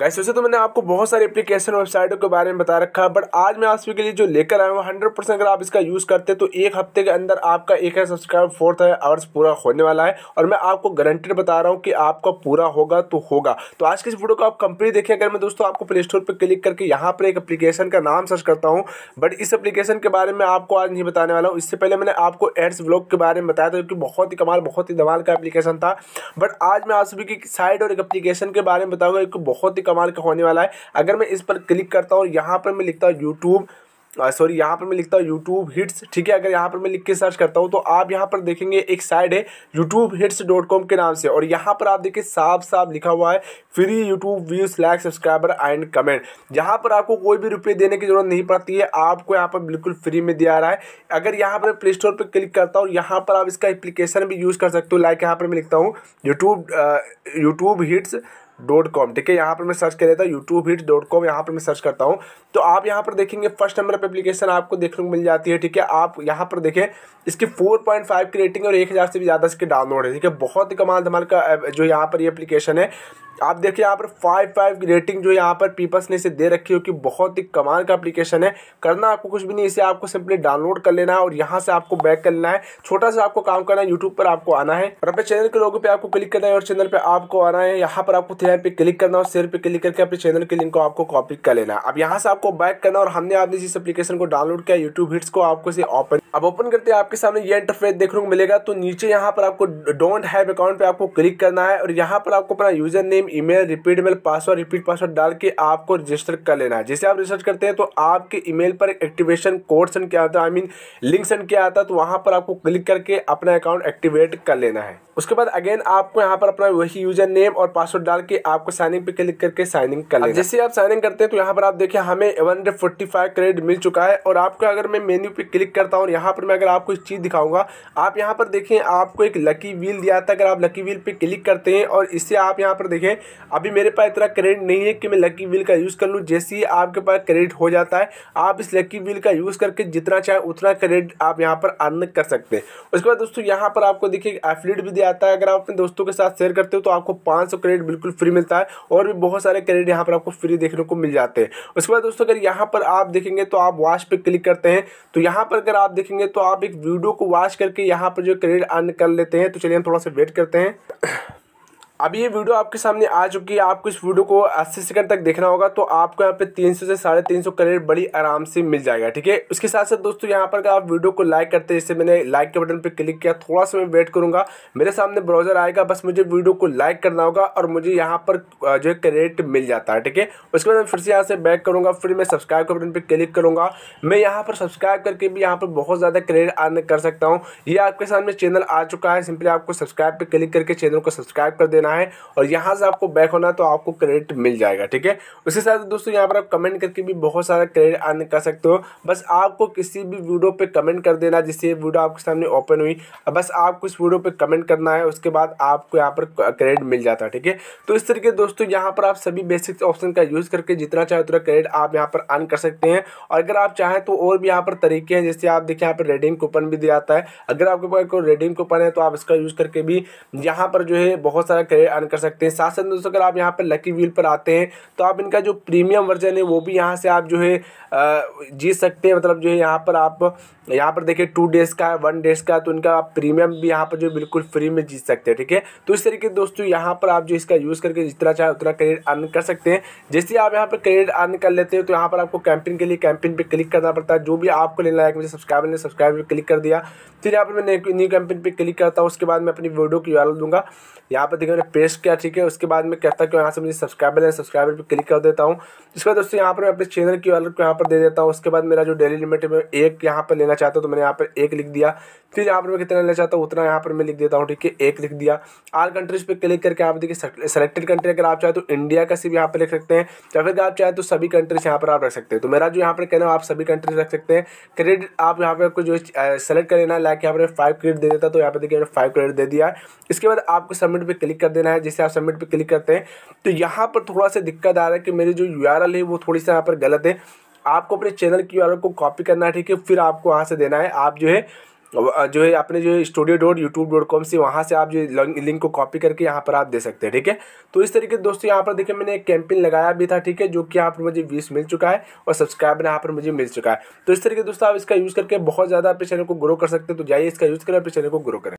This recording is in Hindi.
गाइस वैसे तो मैंने आपको बहुत सारे एप्लीकेशन वेबसाइटों के बारे में बता रखा है बट आज मैं आप के लिए जो लेकर आया हूँ हंड्रेड परसेंट अगर आप इसका यूज़ करते तो एक हफ्ते के अंदर आपका एक है सब्सक्राइब फोर था आवर्स पूरा होने वाला है और मैं आपको गारंटेड बता रहा हूँ कि आपका पूरा होगा तो होगा तो आज की इस वीडियो को आप कंपनी देखें अगर मैं दोस्तों आपको प्ले स्टोर पर क्लिक करके यहाँ पर एक अपलीकेशन का नाम सर्च करता हूँ बट इस अपलीकेशन के बारे में आपको आज नहीं बताने वाला हूँ इससे पहले मैंने आपको एड्स ब्लॉग के बारे में बताया था क्योंकि बहुत ही कमाल बहुत ही धमाल का एप्लीकेशन था बट आज मैं आप सभी की साइड और एक अपलीकेशन के बारे में बताऊँगा एक बहुत ही कमाल का होने वाला है अगर मैं इस पर क्लिक करता हूँ यहाँ पर मैं लिखता हूँ यूट्यूब सॉरी यहाँ पर मैं लिखता हूँ यूट्यूब हिट्स ठीक है अगर यहाँ पर मैं लिख के सर्च करता हूँ तो आप यहाँ पर देखेंगे एक साइड है यूट्यूब हिट्स डॉट कॉम के नाम से और यहाँ पर आप देखिए साफ साफ लिखा हुआ है free YouTube views like subscriber and comment यहाँ पर आपको कोई भी रुपये देने की जरूरत नहीं पड़ती है आपको यहाँ पर बिल्कुल फ्री में दिया रहा है अगर यहाँ पर प्ले स्टोर पर क्लिक करता हूँ यहाँ पर आप इसका एप्लीकेशन भी यूज़ कर सकते हो लाइक यहाँ पर मैं लिखता हूँ YouTube YouTube hits dot com ठीक है यहाँ पर मैं सर्च कर देता हूँ यूट्यूब हिट डॉट कॉम यहाँ पर मैं सर्च करता हूँ तो आप यहाँ पर देखेंगे फर्स्ट नंबर पर एप्लीकेशन आपको देखने को मिल जाती है ठीक है आप यहाँ पर देखें इसकी फोर पॉइंट फाइव की रेटिंग और एक हज़ार से भी ज़्यादा इसके डाउनलोड है ठीक है बहुत ही कमाल धमाल का जो यहाँ पर ये एप्लीकेशन है आप देखिए यहाँ पर फाइव फाइव रेटिंग जो यहाँ पर पीपल्स ने इसे दे रखी हो कि बहुत ही कमाल का एप्लीकेशन है करना आपको कुछ भी नहीं इसे आपको सिंपली डाउनलोड कर लेना है और यहाँ से आपको बैक कर लेना है छोटा सा आपको काम करना है यूट्यूब पर आपको आना है और अपने चैनल के लोगों पर आपको क्लिक करना है और चैनल पर आपको आना है यहाँ पर आपको यहाँ पे क्लिक करना और शेयर पे क्लिक करके अपने चैनल के लिंक को आपको कॉपी कर लेना अब यहाँ से आपको बैक करना और हमने आपने जिस एप्लीकेशन को डाउनलोड किया यूट्यूब हिट्स को आपको इसे ओपन अब ओपन करते हैं आपके सामने ये इंटरफेस देखने को मिलेगा तो नीचे यहाँ पर आपको डोंट हैव अकाउंट पे आपको क्लिक करना है और यहाँ पर आपको अपना user name email repeat mail password repeat password डाल के आपको रजिस्टर कर लेना है जैसे आप रजिस्टर करते हैं तो आपके ईमेल पर एक्टिवेशन कोड सेंड किया होता है आई मीन लिंक सेंड किया आता है तो वहाँ पर आपको क्लिक करके अपना अकाउंट एक्टिवेट कर लेना है उसके बाद अगेन आपको यहाँ पर अपना वही यूजर नेम और पासवर्ड डाल के आपको साइनिंग पे क्लिक करके साइनिंग कर लेना जैसे आप साइनिंग करते हैं तो यहाँ पर आप देखिए हमें वन क्रेडिट मिल चुका है और आपको अगर मैं मेन्यू पे क्लिक करता हूँ यहाँ पर मैं अगर आपको इस चीज़ दिखाऊंगा आप यहाँ पर देखें आपको एक लकी व्हील दिया था अगर आप लकी व्हील पे क्लिक करते हैं और इससे आप यहाँ पर देखें अभी मेरे पास इतना क्रेडिट नहीं है कि मैं लकी व्हील का यूज़ कर लूँ जैसे ही आपके पास क्रेडिट हो जाता है आप इस लकी व्हील का यूज़ करके जितना चाहे उतना क्रेडिट आप यहाँ पर अर्न कर सकते हैं उसके बाद दोस्तों यहाँ पर आपको देखिए एफलेट भी दिया जाता है अगर आप अपने दोस्तों के साथ शेयर करते हो तो आपको पाँच क्रेडिट बिल्कुल फ्री मिलता है और भी बहुत सारे क्रेडिट यहाँ पर आपको फ्री देखने को मिल जाते हैं उसके बाद दोस्तों अगर यहाँ पर आप देखेंगे तो आप वॉच पर क्लिक करते हैं तो यहाँ पर अगर आप देखें देखेंगे तो आप एक वीडियो को वॉच करके यहाँ पर जो क्रेडिट अर्न कर लेते हैं तो चलिए हम थोड़ा सा वेट करते हैं अभी ये वीडियो आपके सामने आ चुकी है आपको इस वीडियो को 80 सेकंड तक देखना होगा तो आपको यहाँ पे 300 से साढ़े तीन सौ बड़ी आराम से मिल जाएगा ठीक है उसके साथ साथ दोस्तों यहाँ पर आप वीडियो को लाइक करते हैं जैसे मैंने लाइक के बटन पर क्लिक किया थोड़ा सा मैं वेट करूँगा मेरे सामने ब्राउजर आएगा बस मुझे वीडियो को लाइक करना होगा और मुझे यहाँ पर जो है क्रेडिट मिल जाता है ठीक है उसके बाद मैं फिर से यहाँ से बैक करूँगा फिर मैं सब्सक्राइब के बटन पर क्लिक करूँगा मैं यहाँ पर सब्सक्राइब करके भी यहाँ पर बहुत ज़्यादा क्रेडिट अर्न कर सकता हूँ ये आपके सामने चैनल आ चुका है सिंपली आपको सब्सक्राइब पर क्लिक करके चैनल को सब्सक्राइब कर देना करना है और यहाँ से आपको बैक होना है तो आपको क्रेडिट मिल जाएगा ठीक है उसके साथ दोस्तों यहाँ पर आप कमेंट करके भी बहुत सारा क्रेडिट अर्न कर सकते हो बस आपको किसी भी वीडियो पर कमेंट कर देना जिससे वीडियो आपके सामने ओपन हुई बस आपको इस वीडियो पर कमेंट करना है उसके बाद आपको यहाँ पर क्रेडिट मिल जाता है ठीक है तो इस तरीके दोस्तों यहाँ पर आप सभी बेसिक ऑप्शन का यूज़ करके जितना चाहे उतना क्रेडिट आप यहाँ पर अर्न कर सकते हैं और अगर आप चाहें तो और भी यहाँ पर तरीके हैं जैसे आप देखिए यहाँ पर रेडिंग कूपन भी दिया जाता है अगर आपके पास कोई रेडिंग कूपन है तो आप इसका यूज़ करके भी यहाँ पर जो है बहुत सारा क्रेडिट डॉलर अर्न कर सकते हैं साथ साथ दोस्तों अगर आप यहाँ पर लकी व्हील पर आते हैं तो आप इनका जो प्रीमियम वर्जन है वो भी यहाँ से आप जो है जीत सकते हैं मतलब जो है यहाँ पर आप यहाँ पर देखिए टू डेज़ का वन डेज़ का तो इनका आप प्रीमियम भी यहाँ पर जो बिल्कुल फ्री में जीत सकते हैं ठीक है तो इस तरीके दोस्तों यहाँ पर आप जो इसका यूज़ करके जितना चाहे उतना क्रेडिट अर्न कर सकते हैं जैसे आप यहाँ पर क्रेडिट अर्न कर लेते हैं तो यहाँ पर आपको कैंपिंग के लिए कैंपिंग पर क्लिक करना पड़ता है जो भी आपको लेना है मुझे सब्सक्राइब ने सब्सक्राइब पर क्लिक कर दिया फिर यहाँ पर मैं न्यू कैंपेन पे क्लिक करता हूँ उसके बाद मैं अपनी वीडियो की वाल दूंगा यहाँ पर देखिए मैंने पेस्ट किया ठीक है उसके बाद मैं कहता हूँ कि यहाँ से मुझे सब्सक्राइबर है सब्सक्राइबर पर क्लिक कर देता हूँ इसके बाद दोस्तों यहाँ पर मैं अपने चैनल की वाल को यहाँ पर दे देता हूँ उसके बाद मेरा जो डेली लिमिट है मैं एक यहाँ पर लेना चाहता हूँ तो मैंने यहाँ पर एक लिख दिया फिर यहाँ पर मैं कितना लेना चाहता हूँ उतना यहाँ पर मैं लिख देता हूँ ठीक है एक लिख दिया आल कंट्रीज़ पर क्लिक करके आप देखिए सेलेक्टेड कंट्री अगर आप चाहे तो इंडिया का सिर्फ यहाँ पर लिख सकते हैं या फिर आप चाहे तो सभी कंट्रीज यहाँ पर आप रख सकते हैं तो मेरा जो यहाँ पर कहना आप सभी कंट्रीज रख सकते हैं क्रेडिट आप यहाँ पर कुछ जो सेलेक्ट कर लेना मिला के यहाँ पर फाइव क्रेडिट दे देता है तो यहाँ पर देखिए मैंने फाइव क्रेडिट दे दिया इसके बाद आपको सबमिट पर क्लिक कर देना है जैसे आप सबमिट पर क्लिक करते हैं तो यहाँ पर थोड़ा सा दिक्कत आ रहा है कि मेरी जो यू है वो थोड़ी सी यहाँ पर गलत है आपको अपने चैनल की यू को कॉपी करना है ठीक है फिर आपको वहाँ से देना है आप जो है जो है आपने जो है studio dot YouTube dot com से वहाँ से आप जो लिंक को कॉपी करके यहाँ पर आप दे सकते हैं ठीक है तो इस तरीके से दोस्तों यहाँ पर देखिए मैंने एक कैंपेन लगाया भी था ठीक है जो कि यहाँ पर मुझे व्यूज मिल चुका है और सब्सक्राइबर यहाँ पर मुझे मिल चुका है तो इस तरीके दोस्तों आप इसका यूज़ करके बहुत ज़्यादा अपने चैनल को ग्रो कर सकते हैं तो जाइए इसका यूज़ करें अपने चैनल को ग्रो करें